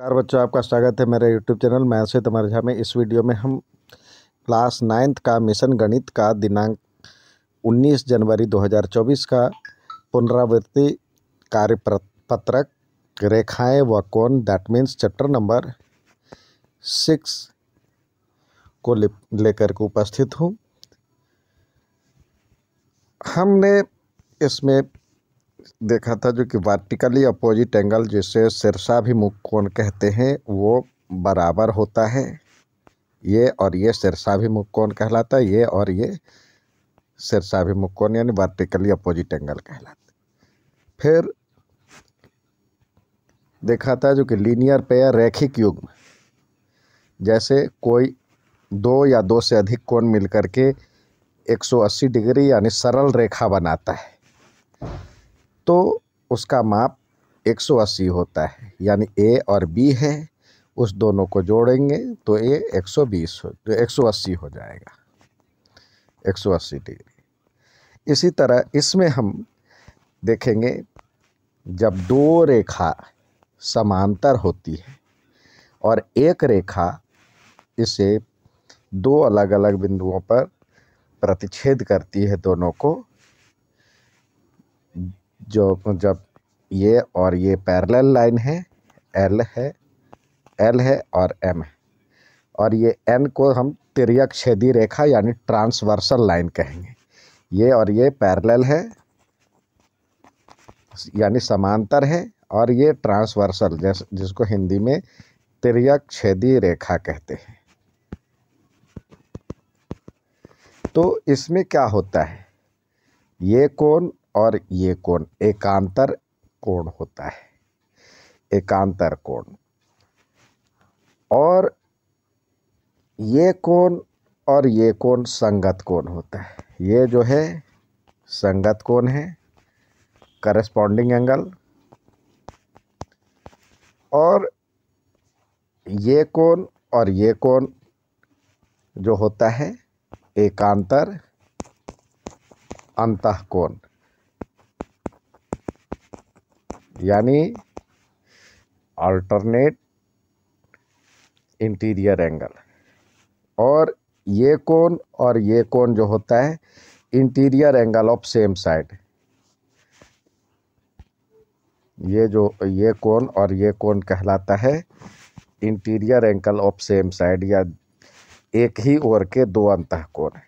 नमस्कार बच्चों आपका स्वागत है मेरे यूट्यूब चैनल मैं से तुम्हारे झा में इस वीडियो में हम क्लास नाइन्थ का मिशन गणित का दिनांक 19 जनवरी 2024 का पुनरावृत्ति कार्य पत्रक रेखाएं व कौन that means chapter number six को लेकर के उपस्थित हूँ हमने इसमें देखा था जो कि वर्टिकली अपोजिट एंगल जिसे सिरसा भी मुख कोण कहते हैं वो बराबर होता है ये और ये सिरसा भी मुख कोण कहलाता है ये और ये सिरसा भी मुख कोण यानी वर्टिकली अपोजिट एंगल कहलाता फिर देखा था जो कि लीनियर पेयर रैखिक में जैसे कोई दो या दो से अधिक कोण मिलकर के 180 डिग्री यानी सरल रेखा बनाता है तो उसका माप 180 होता है यानी ए और बी है उस दोनों को जोड़ेंगे तो ए 120 हो तो 180 हो जाएगा 180 डिग्री इसी तरह इसमें हम देखेंगे जब दो रेखा समांतर होती है और एक रेखा इसे दो अलग अलग बिंदुओं पर प्रतिच्छेद करती है दोनों को जो जब मतलब ये और ये पैरेलल लाइन है एल है एल है और एम है और ये एन को हम तिरक छेदी रेखा यानी ट्रांसवर्सल लाइन कहेंगे ये और ये पैरेलल है यानी समांतर है और ये ट्रांसवर्सल जैस जिसको हिंदी में तिरक छेदी रेखा कहते हैं तो इसमें क्या होता है ये कोण और ये कोण एकांतर कोण होता है एकांतर कोण और ये कोण और ये कोण संगत कोण होता है ये जो है संगत कोण है करस्पॉन्डिंग एंगल और ये कोण और ये कोण जो होता है एकांतर अंतः कोण यानी अल्टरनेट इंटीरियर एंगल और ये कोन और ये कोन जो होता है interior angle of same side ये जो ये कोन और ये कोन कहलाता है interior angle of same side या एक ही ओर के दो अंतः कोण है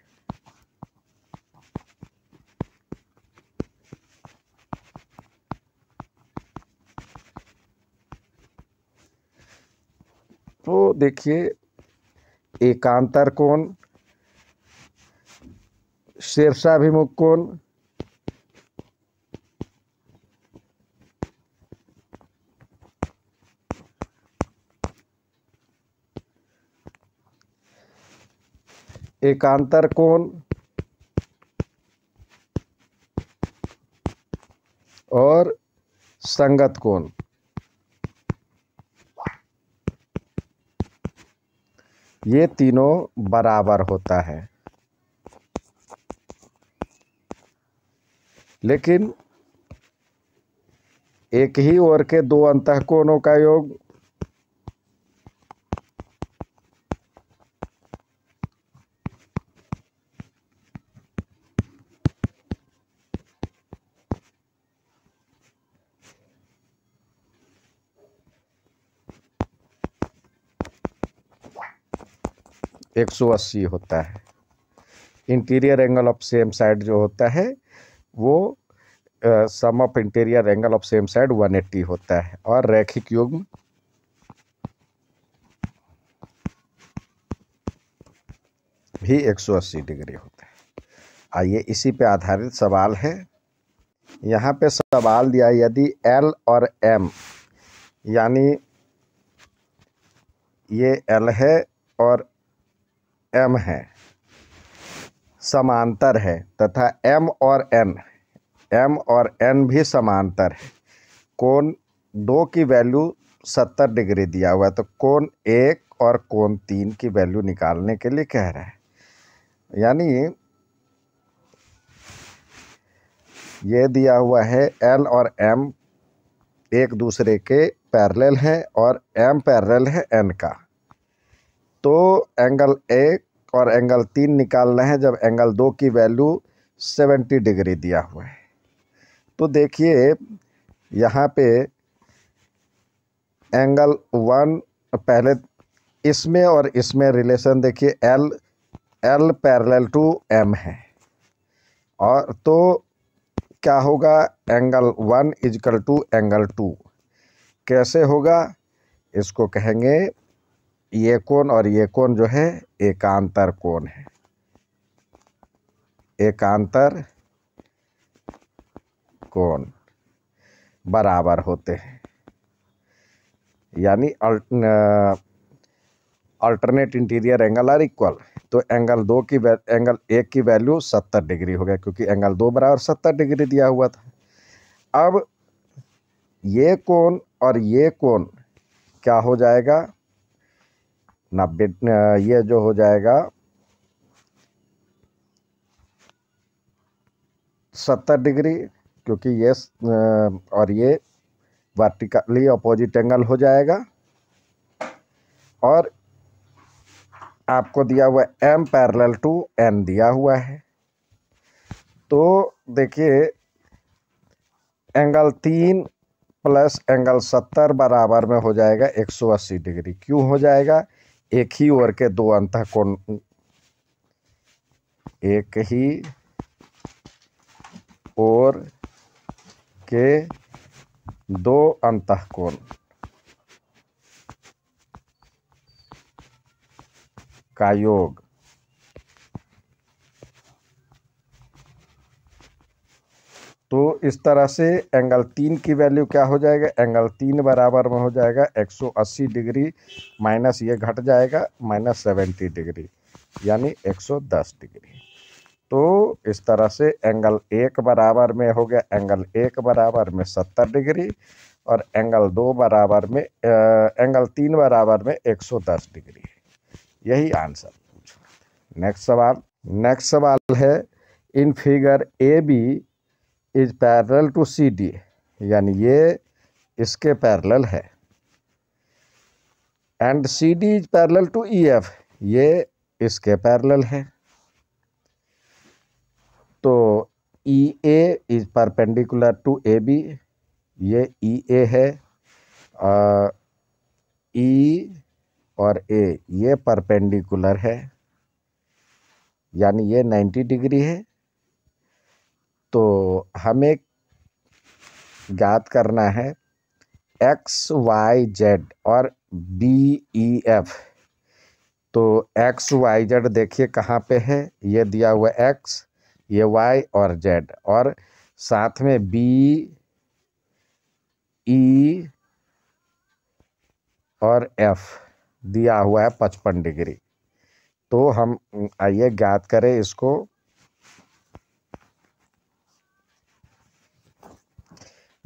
तो देखिए एकांतर कोण शीर्षाभिमुख कोण एकांतर कोण और संगत कोण ये तीनों बराबर होता है लेकिन एक ही ओर के दो अंतकोणों का योग 180 होता है interior angle of same side जो होता है वो sum of interior angle of same side 180 होता है और रैखिक युग्म भी 180 डिग्री होता है आइए इसी पे आधारित सवाल है यहाँ पे सवाल दिया यदि एल और एम यानी ये एल है और एम है समांतर है तथा एम और एन एम और एन भी समांतर है कोण दो की वैल्यू सत्तर डिग्री दिया हुआ है तो कोण एक और कोण तीन की वैल्यू निकालने के लिए कह रहा है यानी ये दिया हुआ है एन और एम एक दूसरे के पैरेलल हैं और एम पैरेलल है एन का तो एंगल एक और एंगल तीन निकालना है जब एंगल दो की वैल्यू सेवेंटी डिग्री दिया हुआ है तो देखिए यहाँ पे एंगल वन पहले इसमें और इसमें रिलेशन देखिए L L parallel to M है और तो क्या होगा angle one is equal to angle two कैसे होगा इसको कहेंगे ये कोण और ये कोण जो है एकांतर कोण है एकांतर कोण बराबर होते हैं यानी alternate interior angle are equal तो एंगल दो की एंगल एक की वैल्यू सत्तर डिग्री हो गया क्योंकि एंगल दो बराबर सत्तर डिग्री दिया हुआ था अब ये कोण और ये कोण क्या हो जाएगा नब्बे ये जो हो जाएगा सत्तर डिग्री क्योंकि ये और ये वर्टिकली अपोजिट एंगल हो जाएगा और आपको दिया हुआ एम पैरेलल टू एन दिया हुआ है तो देखिए एंगल तीन प्लस एंगल सत्तर बराबर में हो जाएगा एक सौ अस्सी डिग्री क्यों हो जाएगा एक ही ओर के दो अंत कोण एक ही ओर के दो अंत कोण का योग तो इस तरह से एंगल तीन की वैल्यू क्या हो जाएगा एंगल तीन बराबर में हो जाएगा 180 डिग्री माइनस ये घट जाएगा माइनस सेवेंटी डिग्री यानी 110 डिग्री तो इस तरह से एंगल एक बराबर में हो गया एंगल एक बराबर में सत्तर डिग्री और एंगल दो बराबर में आ, एंगल तीन बराबर में एक सौ दस डिग्री यही आंसर नेक्स्ट सवाल नेक्स्ट सवाल है in figure A B is parallel to C D यानी ये इसके पैरल है and C D is parallel to E F ये इसके पैरल है तो E A is perpendicular to A B ये ई e ए है ई e और ए ये परपेंडिकुलर है यानी ये 90 डिग्री है तो हमें ज्ञात करना है एक्स वाई जेड और बी ई एफ तो एक्स वाई जेड देखिए कहाँ पे है ये दिया हुआ एक्स ये वाई और जेड और साथ में बी ई और एफ दिया हुआ है पचपन डिग्री तो हम आइए ज्ञात करें इसको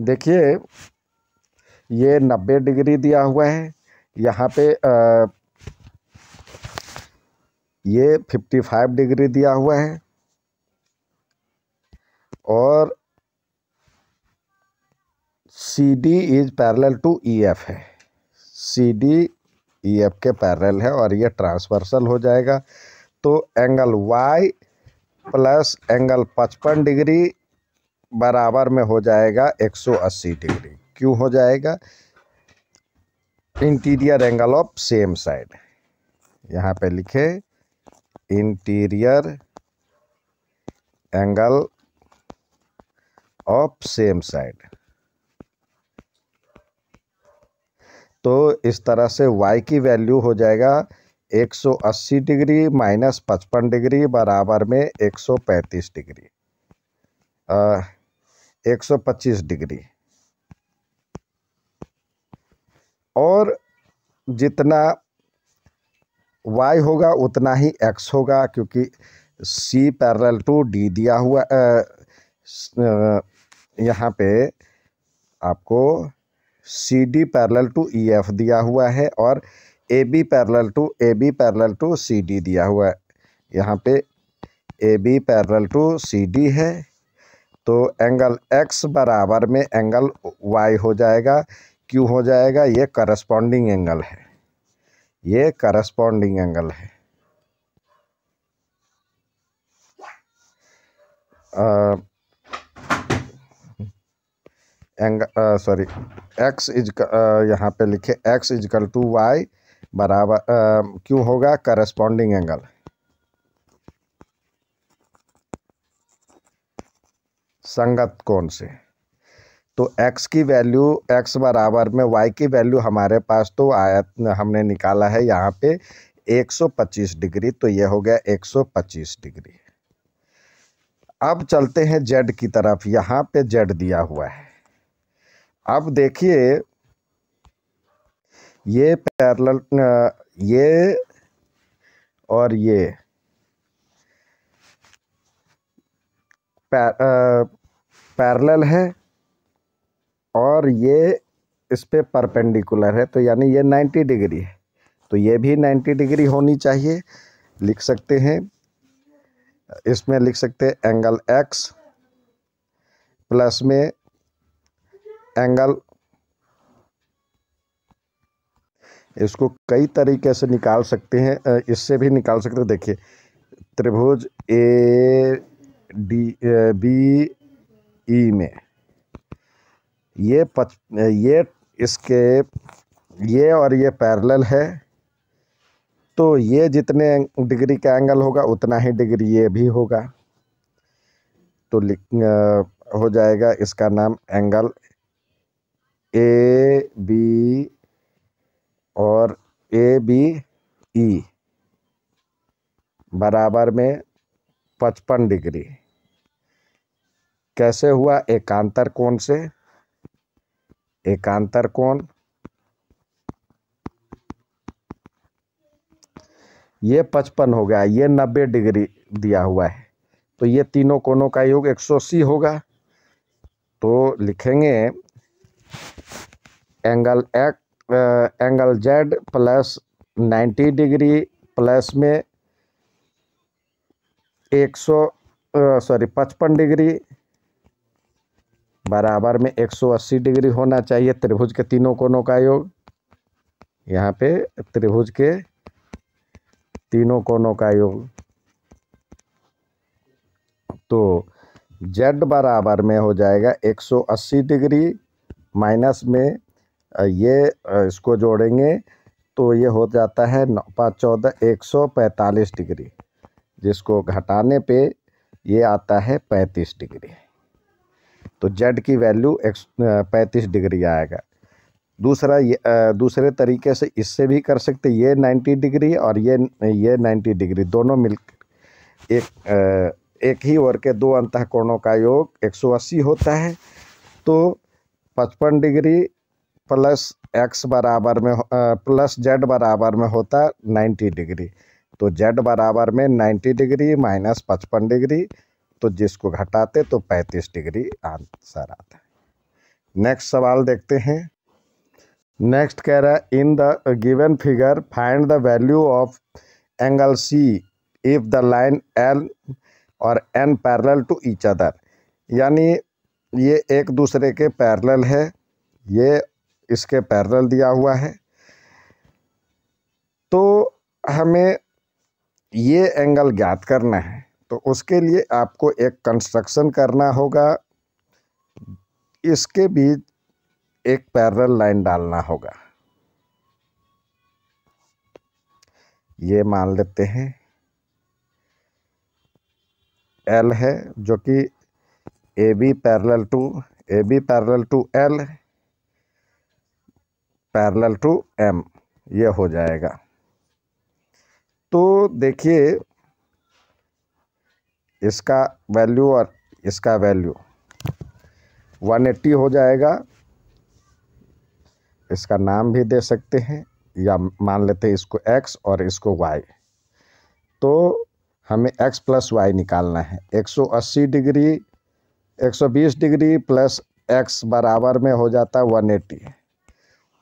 देखिए ये नब्बे डिग्री दिया हुआ है यहाँ पे आ, ये फिफ्टी फाइव डिग्री दिया हुआ है और C D is parallel to E F है सी डी ई एफ के पैरेलल है और ये ट्रांसवर्सल हो जाएगा तो एंगल वाई प्लस एंगल पचपन डिग्री बराबर में हो जाएगा 180 डिग्री क्यों हो जाएगा interior angle of same side यहाँ पे लिखे interior angle of same side तो इस तरह से y की वैल्यू हो जाएगा 180 डिग्री माइनस पचपन डिग्री बराबर में 135 डिग्री आ, 125 डिग्री और जितना वाई होगा उतना ही एक्स होगा क्योंकि सी पैरल टू डी दिया हुआ यहाँ पे आपको C D parallel to E F दिया हुआ है और A B parallel to A B parallel to C D दिया हुआ है यहाँ पे A B parallel to C D है तो एंगल एक्स बराबर में एंगल वाई हो जाएगा क्यों हो जाएगा ये करस्पॉन्डिंग एंगल है ये करस्पॉन्डिंग एंगल है एंगल सॉरी एक्स इज यहाँ पे लिखे एक्स इजकल टू वाई बराबर क्यों होगा करस्पॉन्डिंग एंगल संगत कौन से तो x की वैल्यू x बराबर में y की वैल्यू हमारे पास तो आयत हमने निकाला है यहाँ पे 125 डिग्री तो ये हो गया 125 डिग्री अब चलते हैं z की तरफ यहाँ पे z दिया हुआ है अब देखिए ये पैरल ये और ये पैरेलल है और ये इस पर परपेंडिकुलर है तो यानी ये 90 डिग्री है तो ये भी 90 डिग्री होनी चाहिए लिख सकते हैं इसमें लिख सकते हैं एंगल एक्स प्लस में एंगल इसको कई तरीके से निकाल सकते हैं इससे भी निकाल सकते हैं देखिए त्रिभुज ए डी बी ई में ये पच ये इसके ये और ये पैरेलल है तो ये जितने डिग्री का एंगल होगा उतना ही डिग्री ये भी होगा तो लिख हो जाएगा इसका नाम एंगल ए बी और ए बी ई बराबर में पचपन डिग्री कैसे हुआ एकांतर कोण से एकांतर कोण ये पचपन हो गया ये नब्बे डिग्री दिया हुआ है तो ये तीनों कोणों का योग एक सौ अस्सी होगा तो लिखेंगे एंगल एक angle Z plus ninety degree plus में एक सौ सॉरी पचपन डिग्री बराबर में 180 डिग्री होना चाहिए त्रिभुज के तीनों कोनों का योग यहाँ पे त्रिभुज के तीनों कोनों का योग तो जेड बराबर में हो जाएगा 180 डिग्री माइनस में ये इसको जोड़ेंगे तो ये हो जाता है नौ पाँच चौदह एक सौ पैंतालीस डिग्री जिसको घटाने पे ये आता है पैंतीस डिग्री तो जेड की वैल्यू एक पैंतीस डिग्री आएगा दूसरा ये दूसरे तरीके से इससे भी कर सकते ये नाइन्टी डिग्री और ये ये नाइन्टी डिग्री दोनों मिल एक एक ही ओर के दो अंत कोणों का योग अस्सी होता है तो पचपन डिग्री प्लस एक्स बराबर में प्लस जेड बराबर में होता नाइन्टी डिग्री तो जेड बराबर में नाइन्टी डिग्री माइनस पचपन डिग्री तो जिसको घटाते तो 35 डिग्री आंसर आता है नेक्स्ट सवाल देखते हैं नेक्स्ट कह रहा है in the given figure find the value of angle C if the line L और N parallel to each other यानी ये एक दूसरे के पैरेलल है ये इसके पैरेलल दिया हुआ है तो हमें ये एंगल ज्ञात करना है तो उसके लिए आपको एक कंस्ट्रक्शन करना होगा इसके बीच एक पैरल लाइन डालना होगा ये मान लेते हैं एल है जो कि A B parallel to A B parallel to L parallel to M ये हो जाएगा तो देखिए इसका वैल्यू और इसका वैल्यू वन एट्टी हो जाएगा इसका नाम भी दे सकते हैं या मान लेते हैं इसको एक्स और इसको वाई तो हमें एक्स प्लस वाई निकालना है 180 डिग्री 120 डिग्री प्लस एक्स बराबर में हो जाता है 180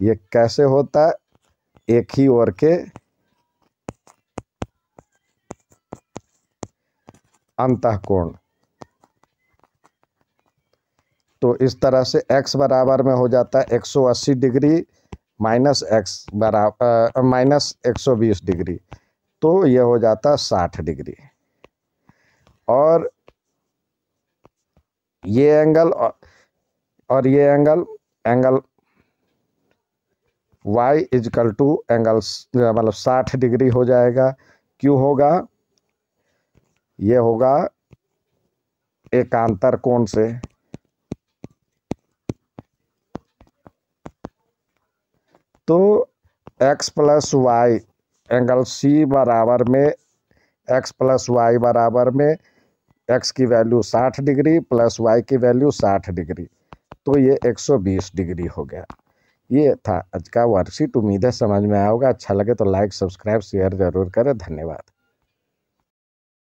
ये कैसे होता एक ही ओर के अंतकोण तो इस तरह से x बराबर में हो जाता है 180 डिग्री माइनस एक्स बराबर माइनस एक डिग्री तो यह हो जाता है साठ डिग्री और ये एंगल और ये angle angle y is equal to angle मतलब साठ डिग्री हो जाएगा क्यों होगा ये होगा एकांतर कोण से तो x plus Y angle C बराबर में x प्लस वाई बराबर में x की वैल्यू 60 डिग्री प्लस वाई की वैल्यू 60 डिग्री तो ये 120 डिग्री हो गया ये था आज का वर्कशीट उम्मीद है समझ में आया होगा अच्छा लगे तो लाइक सब्सक्राइब शेयर ज़रूर करें धन्यवाद